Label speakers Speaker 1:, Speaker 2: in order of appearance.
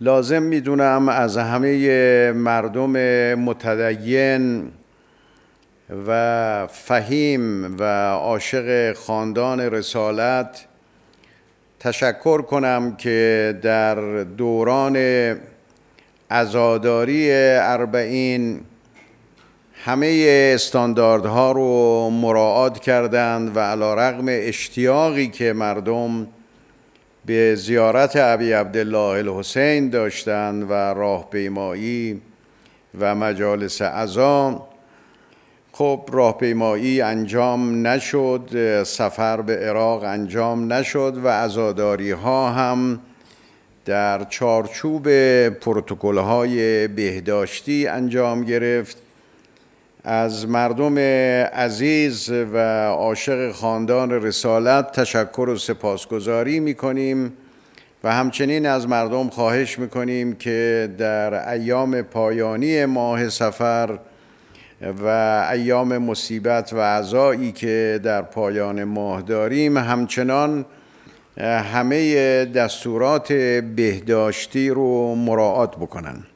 Speaker 1: لازم میدونم از همه مردم متدین و فهیم و عاشق خاندان رسالت تشکر کنم که در دوران ازاداری اربعین همه استانداردها رو مراعات کردند و علا رقم اشتیاقی که مردم به زیارت ابی عبدالله الحسین داشتند و راهپیمایی و مجالس عزام خب راهپیمایی انجام نشد سفر به عراق انجام نشد و عزاداری ها هم در چارچوب پروتکل های بهداشتی انجام گرفت از مردم عزیز و عاشق خاندان رسالت تشکر و سپاسگزاری می کنیم و همچنین از مردم خواهش می کنیم که در ایام پایانی ماه سفر و ایام مصیبت و عزایی که در پایان ماه داریم همچنان همه دستورات بهداشتی رو مراعات بکنن